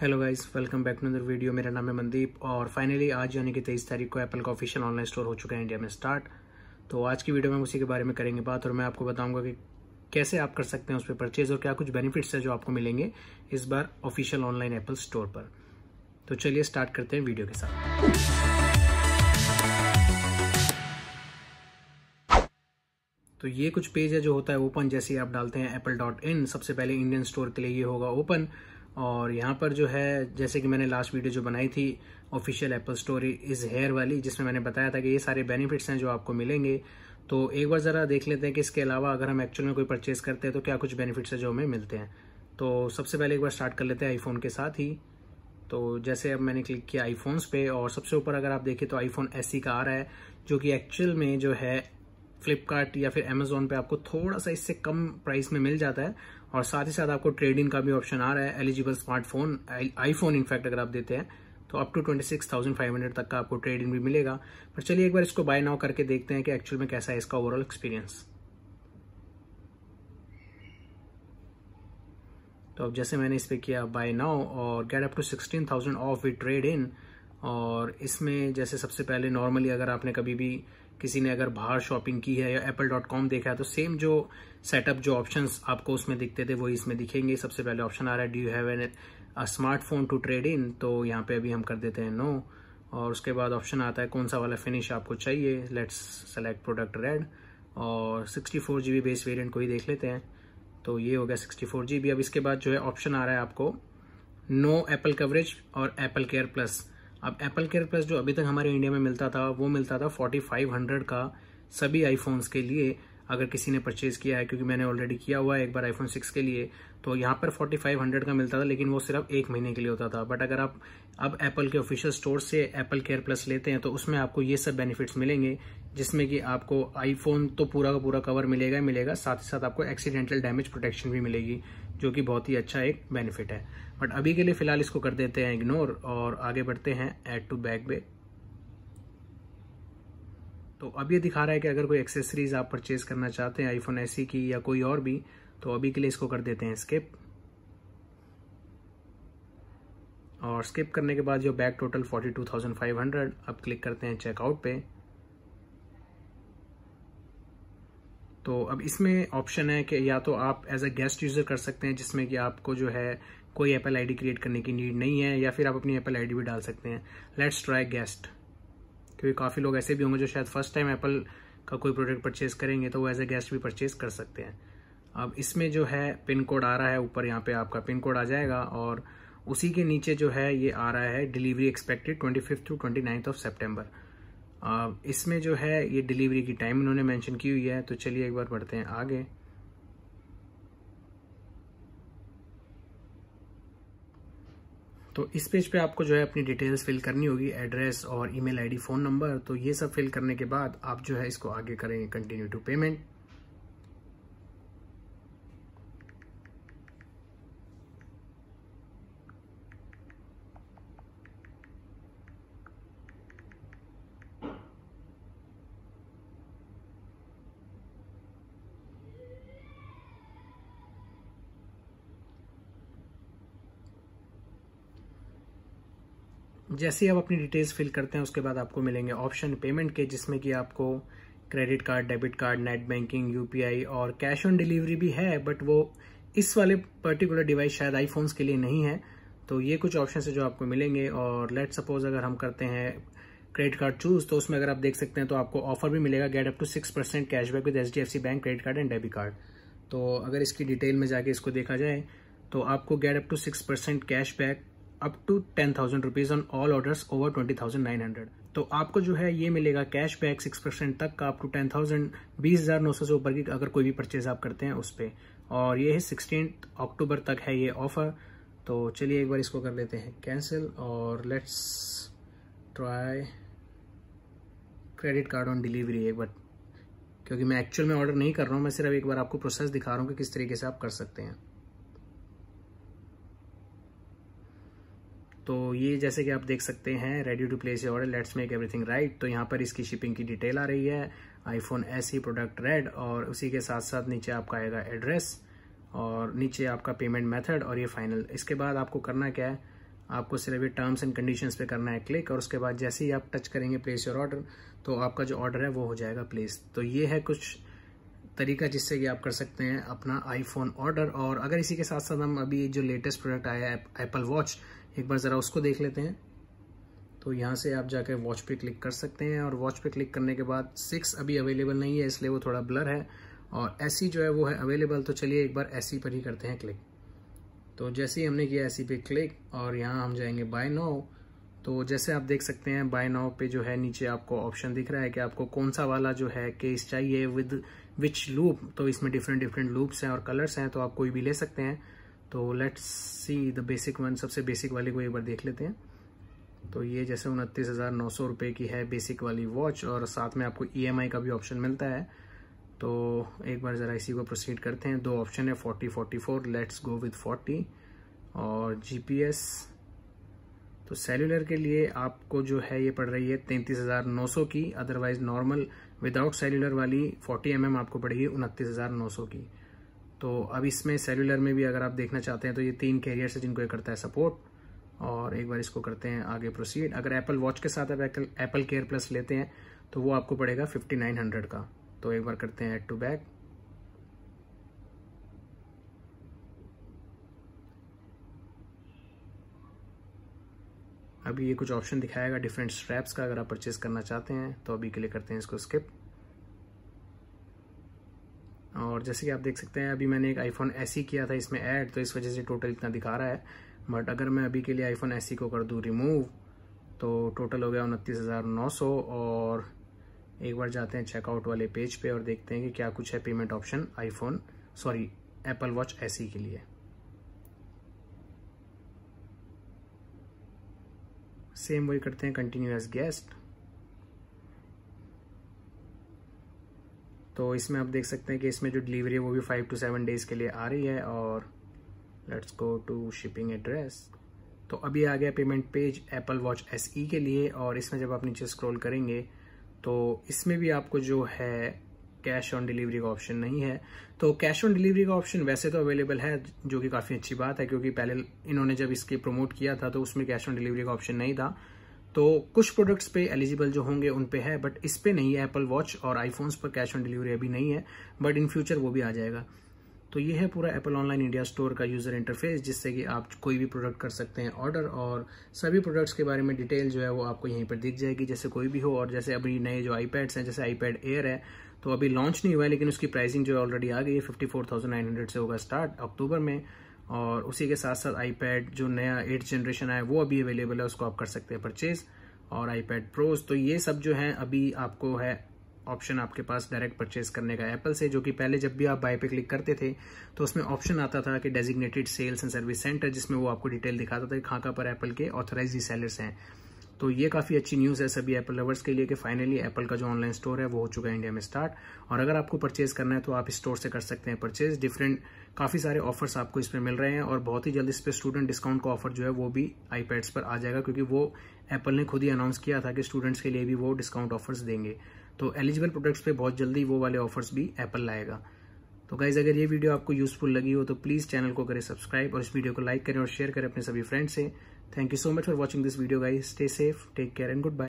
Hello guys welcome back to other video मेरा नाम है मनदीप और फाइनली आज यानी कि तेईस तारीख को एप्पल का ऑफिशियल ऑनलाइन स्टोर हो चुका है इंडिया में स्टार्ट तो आज की वीडियो में हम उसी के बारे में करेंगे बात और मैं आपको बताऊंगा कि कैसे आप कर सकते हैं उस पर परचेज और क्या कुछ बेनिफिट्स है जो आपको मिलेंगे इस बार ऑफिशियल ऑनलाइन एप्पल स्टोर पर तो चलिए स्टार्ट करते हैं वीडियो के साथ तो ये कुछ पेज है जो होता है ओपन जैसे आप डालते हैं एप्पल डॉट इन सबसे पहले इंडियन स्टोर के लिए ये होगा ओपन और यहाँ पर जो है जैसे कि मैंने लास्ट वीडियो जो बनाई थी official Apple story is here वाली जिसमें मैंने बताया था कि ये सारे बेनिफिट्स हैं जो आपको मिलेंगे तो एक बार ज़रा देख लेते हैं कि इसके अलावा अगर हम एक्चुअल में कोई परचेज़ करते हैं तो क्या कुछ बेनिफिट्स है जो हमें मिलते हैं तो सबसे पहले एक बार स्टार्ट कर लेते हैं आईफोन के साथ ही तो जैसे अब मैंने क्लिक किया आईफोन्स पे और सबसे ऊपर अगर आप देखें तो आईफोन एस का आ रहा है जो कि एक्चुअल में जो है फ्लिपकार्ट या फिर अमेजोन पे आपको थोड़ा सा इससे कम प्राइस में मिल जाता है और साथ ही साथ आपको ट्रेड इन का भी ऑप्शन आ रहा है एलिजिबल स्मार्टफोन आईफोन इनफैक्ट अगर आप देते हैं तो up to twenty six thousand five hundred तक का आपको ट्रेड इन भी मिलेगा पर चलिए एक बार इसको बाय नाउ करके देखते हैं कि एक्चुअल में कैसा है इसका ओवरऑल एक्सपीरियंस तो अब जैसे मैंने इस पर किया बाय नाउ और get up to sixteen thousand off with trade in और इसमें जैसे सबसे पहले नॉर्मली अगर आपने कभी भी किसी ने अगर बाहर शॉपिंग की है या एप्पल डॉट कॉम देखा है तो सेम जो सेटअप जो ऑप्शंस आपको उसमें दिखते थे वही इसमें दिखेंगे सबसे पहले ऑप्शन आ रहा है do you have an smartphone to trade in तो यहाँ पे अभी हम कर देते हैं नो और उसके बाद ऑप्शन आता है कौन सा वाला फिनिश आपको चाहिए लेट्स सेलेक्ट प्रोडक्ट रेड और sixty four G B base variant को ही देख लेते हैं तो ये हो गया सिक्सटी फोर जी बी अब इसके बाद जो है ऑप्शन आ रहा है आपको नो एप्पल कवरेज और एप्पल केयर प्लस अब एप्पल केयर प्लस जो अभी तक हमारे इंडिया में मिलता था वो मिलता था हंड्रेड का सभी आईफोन्स के लिए अगर किसी ने परचेज़ किया है क्योंकि मैंने ऑलरेडी किया हुआ है एक बार आईफोन सिक्स के लिए तो यहाँ पर फोर्टी फाइव हंड्रेड का मिलता था लेकिन वो सिर्फ एक महीने के लिए होता था बट अगर आप अब एप्पल के ऑफिशियल स्टोर से एप्पल केयर प्लस लेते हैं तो उसमें आपको ये सब बेनिफिट्स मिलेंगे जिसमें कि आपको आईफोन तो पूरा का पूरा कवर मिलेगा ही मिलेगा साथ ही साथ आपको एक्सीडेंटल डैमेज प्रोटेक्शन भी मिलेगी जो कि बहुत ही अच्छा एक बेनिफिट है बट अभी के लिए फिलहाल इसको कर देते हैं इग्नोर और आगे बढ़ते हैं एड टू बैक बैक तो अब ये दिखा रहा है कि अगर कोई एक्सेसरीज आप परचेज करना चाहते हैं आईफोन एस e की या कोई और भी तो अभी के लिए इसको कर देते हैं स्किप और स्किप करने के बाद जो बैक टोटल 42,500 अब क्लिक करते हैं चेकआउट पे तो अब इसमें ऑप्शन है कि या तो आप एज अ गेस्ट यूज़र कर सकते हैं जिसमें कि आपको जो है कोई एप्पल आईडी क्रिएट करने की नीड नहीं है या फिर आप अपनी एप्पल आईडी भी डाल सकते हैं लेट्स ट्राई गेस्ट क्योंकि काफ़ी लोग ऐसे भी होंगे जो शायद फर्स्ट टाइम एप्पल का कोई प्रोडक्ट परचेज करेंगे तो वो एज ए गेस्ट भी परचेज कर सकते हैं अब इसमें जो है पिन कोड आ रहा है ऊपर यहाँ पे आपका पिन कोड आ जाएगा और उसी के नीचे जो है ये आ रहा है delivery expected twenty fifth to twenty ninth of September इसमें जो है ये डिलीवरी की टाइम इन्होंने मैंशन की हुई है तो चलिए एक बार पढ़ते हैं आगे तो इस पेज पे आपको जो है अपनी डिटेल्स फिल करनी होगी एड्रेस और ईमेल आईडी फ़ोन नंबर तो ये सब फिल करने के बाद आप जो है इसको आगे करेंगे कंटिन्यू टू पेमेंट जैसे ही आप अपनी डिटेल्स फिल करते हैं उसके बाद आपको मिलेंगे ऑप्शन पेमेंट के जिसमें कि आपको credit card debit card net banking UPI और कैश ऑन डिलीवरी भी है बट वो इस वाले पर्टिकुलर डिवाइस शायद आईफोन्स के लिए नहीं है तो ये कुछ ऑप्शन है जो आपको मिलेंगे और लेट सपोज अगर हम करते हैं क्रेडिट कार्ड चूज तो उसमें अगर आप देख सकते हैं तो आपको ऑफर भी मिलेगा get up to six percent cashback with H D F C bank credit card and debit card तो अगर इसकी डिटेल में जाके इसको देखा जाए तो आपको get up to six percent cashback up to ten thousand rupees on all orders over twenty thousand nine hundred तो आपको जो है ये मिलेगा कैश बैक सिक्स परसेंट तक का अप टू टेन थाउजेंड बीस हजार नौ सौ से ऊपर की अगर कोई भी परचेज आप करते हैं उस पर और ये है सिक्सटीन अक्टूबर तक है ये ऑफर तो चलिए एक बार इसको कर लेते हैं कैंसिल और let's try credit card on delivery एक बार क्योंकि मैं एक्चुअल में ऑर्डर नहीं कर रहा हूँ मैं सिर्फ एक बार आपको प्रोसेस दिखा रहा हूँ कि किस तरीके से आप कर सकते हैं तो ये जैसे कि आप देख सकते हैं ready to place order let's make everything right तो यहाँ पर इसकी शिपिंग की डिटेल आ रही है आईफोन एस ही प्रोडक्ट रेड और उसी के साथ साथ नीचे आपका आएगा एड्रेस और नीचे आपका पेमेंट मेथड और ये फाइनल इसके बाद आपको करना क्या है आपको सिर्फ ये टर्म्स एंड कंडीशंस पे करना है क्लिक और उसके बाद जैसे ही आप टच करेंगे प्लेस योर ऑर्डर तो आपका जो ऑर्डर है वो हो जाएगा प्लेस तो ये है कुछ तरीका जिससे कि आप कर सकते हैं अपना आईफोन ऑर्डर और अगर इसी के साथ साथ हम अभी जो लेटेस्ट प्रोडक्ट आया है एप्पल वॉच एक बार ज़रा उसको देख लेते हैं तो यहाँ से आप जाकर वॉच पे क्लिक कर सकते हैं और वॉच पे क्लिक करने के बाद सिक्स अभी अवेलेबल नहीं है इसलिए वो थोड़ा ब्लर है और एस जो है वो है अवेलेबल तो चलिए एक बार एस पर ही करते हैं क्लिक तो जैसे ही हमने किया एस पे क्लिक और यहाँ हम जाएंगे बाय नाउ तो जैसे आप देख सकते हैं बाय नाउ पे जो है नीचे आपको ऑप्शन दिख रहा है कि आपको कौन सा वाला जो है केस चाहिए विद विच लूप तो इसमें डिफरेंट डिफरेंट लूप्स हैं और कलर्स हैं तो आप कोई भी ले सकते हैं तो let's see the basic one सबसे बेसिक वाली को एक बार देख लेते हैं तो ये जैसे उनतीस हज़ार नौ सौ रुपये की है बेसिक वाली वॉच और साथ में आपको ई e का भी ऑप्शन मिलता है तो एक बार ज़रा इसी को प्रोसीड करते हैं दो ऑप्शन है forty forty four let's go with forty और जीपीएस तो सेलुलर के लिए आपको जो है ये पड़ रही है तैंतीस हज़ार नौ सौ की अदरवाइज नॉर्मल विदाउट सेलुलर वाली फोर्टी एम mm आपको पड़ेगी उनतीस हज़ार नौ सौ की तो अब इसमें सेलुलर में भी अगर आप देखना चाहते हैं तो ये तीन कैरियर है जिनको ये करता है सपोर्ट और एक बार इसको करते हैं आगे प्रोसीड अगर एप्पल वॉच के साथ आप एप्पल केयर प्लस लेते हैं तो वो आपको पड़ेगा फिफ्टी नाइन हंड्रेड का तो एक बार करते हैं एड टू बैक अभी ये कुछ ऑप्शन दिखाएगा डिफरेंट स्ट्रैप्स का अगर आप परचेज करना चाहते हैं तो अभी के लिए करते हैं इसको स्किप और जैसे कि आप देख सकते हैं अभी मैंने एक आईफोन एस e किया था इसमें ऐड तो इस वजह से टोटल इतना दिखा रहा है बट अगर मैं अभी के लिए आईफोन एस e को कर दूँ रिमूव तो टोटल हो गया उनतीस हज़ार नौ सौ और एक बार जाते हैं चेकआउट वाले पेज पे और देखते हैं कि क्या कुछ है payment option iPhone sorry Apple watch S के लिए सेम वही करते हैं कंटिन्यू एज गेस्ट तो इसमें आप देख सकते हैं कि इसमें जो डिलीवरी है वो भी फाइव टू सेवन डेज़ के लिए आ रही है और let's go to shipping address तो अभी आ गया payment page Apple watch S E के लिए और इसमें जब आप नीचे स्क्रॉल करेंगे तो इसमें भी आपको जो है कैश ऑन डिलीवरी का ऑप्शन नहीं है तो कैश ऑन डिलीवरी का ऑप्शन वैसे तो अवेलेबल है जो कि काफ़ी अच्छी बात है क्योंकि पहले इन्होंने जब इसके प्रमोट किया था तो उसमें कैश ऑन डिलीवरी का ऑप्शन नहीं था तो कुछ प्रोडक्ट्स पे एलिजिबल जो होंगे उन पे है बट इस पे नहीं है एप्पल वॉच और आईफोन्स पर कैश ऑन डिलीवरी अभी नहीं है बट इन फ्यूचर वो भी आ जाएगा तो ये है पूरा एप्पल ऑनलाइन इंडिया स्टोर का यूज़र इंटरफेस जिससे कि आप कोई भी प्रोडक्ट कर सकते हैं ऑर्डर और सभी प्रोडक्ट्स के बारे में डिटेल जो है वो आपको यहीं पर दिख जाएगी जैसे कोई भी हो और जैसे अभी नए जो आईपैड्स हैं जैसे आईपैड एयर है तो अभी लॉन्च नहीं हुआ है लेकिन उसकी प्राइसिंग जो है ऑलरेडी आ गई है फिफ्टी से होगा स्टार्ट अक्टूबर में और उसी के साथ साथ आईपैड जो नया एट जनरेशन आया वो अभी अवेलेबल है उसको आप कर सकते हैं परचेज और आईपैड प्रोज तो ये सब जो है अभी आपको है ऑप्शन आपके पास डायरेक्ट परचेज करने का एप्पल से जो कि पहले जब भी आप बाय पे क्लिक करते थे तो उसमें ऑप्शन आता था कि designated sales and service centre जिसमें वो आपको डिटेल दिखाता था कि खाका पर एप्पल के ऑथोराइज सेलर्स हैं तो ये काफ़ी अच्छी न्यूज़ है सभी एप्पल लवर्स के लिए कि फाइनली एप्पल का जो ऑनलाइन स्टोर है वो हो चुका है इंडिया में स्टार्ट और अगर आपको परचेज करना है तो आप स्टोर से कर सकते हैं परचेज डिफरेंट काफ़ी सारे ऑफर्स आपको इसमें मिल रहे हैं और बहुत ही जल्द इस पर स्टूडेंट डिस्काउंट का ऑफर जो है वो भी आईपैड्स पर आ जाएगा क्योंकि वो एप्पल ने खुद ही अनाउंस किया था कि स्टूडेंट्स के लिए भी वो डिस्काउंट ऑफर्स देंगे तो एलिजिबल प्रोडक्ट्स पे बहुत जल्दी वो वाले ऑफर्स भी एप्पल लाएगा तो गाइज अगर ये वीडियो आपको यूजफुल लगी हो तो प्लीज़ चैनल को करें सब्सक्राइब और इस वीडियो को लाइक करें और शेयर करें अपने सभी फ्रेंड्स से Thank you so much for watching this video guys. Stay safe, take care and goodbye.